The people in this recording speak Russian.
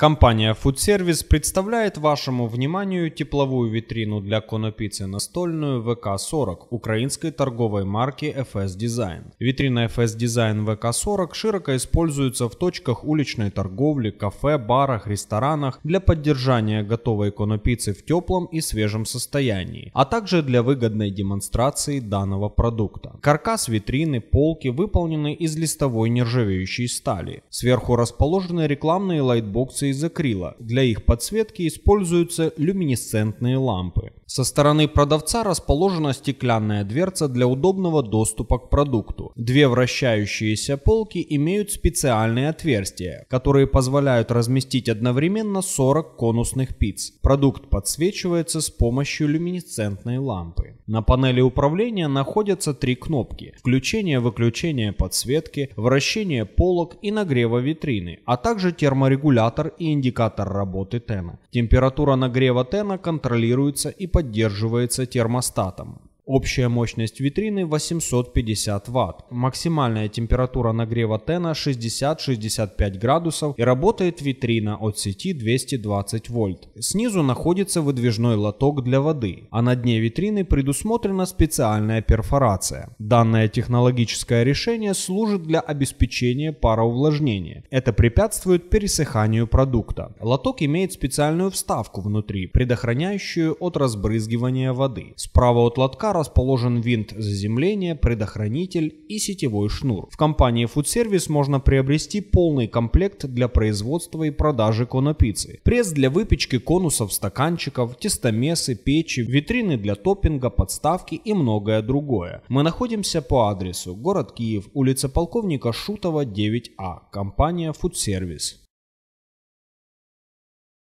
Компания Food Service представляет вашему вниманию тепловую витрину для конопицы настольную ВК-40 украинской торговой марки FS Design. Витрина FS Design ВК-40 широко используется в точках уличной торговли, кафе, барах, ресторанах для поддержания готовой конопицы в теплом и свежем состоянии, а также для выгодной демонстрации данного продукта. Каркас витрины, полки выполнены из листовой нержавеющей стали. Сверху расположены рекламные лайтбоксы из акрила. Для их подсветки используются люминесцентные лампы. Со стороны продавца расположена стеклянная дверца для удобного доступа к продукту. Две вращающиеся полки имеют специальные отверстия, которые позволяют разместить одновременно 40 конусных пиц. Продукт подсвечивается с помощью люминесцентной лампы. На панели управления находятся три кнопки – включение-выключение подсветки, вращение полок и нагрева витрины, а также терморегулятор и индикатор работы тена. Температура нагрева тена контролируется и поддерживается термостатом. Общая мощность витрины 850 Вт. Максимальная температура нагрева тена 60-65 градусов и работает витрина от сети 220 вольт. Снизу находится выдвижной лоток для воды, а на дне витрины предусмотрена специальная перфорация. Данное технологическое решение служит для обеспечения пароувлажнения. Это препятствует пересыханию продукта. Лоток имеет специальную вставку внутри, предохраняющую от разбрызгивания воды. Справа от лотка расположен винт заземления, предохранитель и сетевой шнур. В компании Food Service можно приобрести полный комплект для производства и продажи конопицы. Пресс для выпечки конусов, стаканчиков, тестомесы, печи, витрины для топпинга, подставки и многое другое. Мы находимся по адресу город Киев, улица полковника Шутова, 9А, компания Food Service.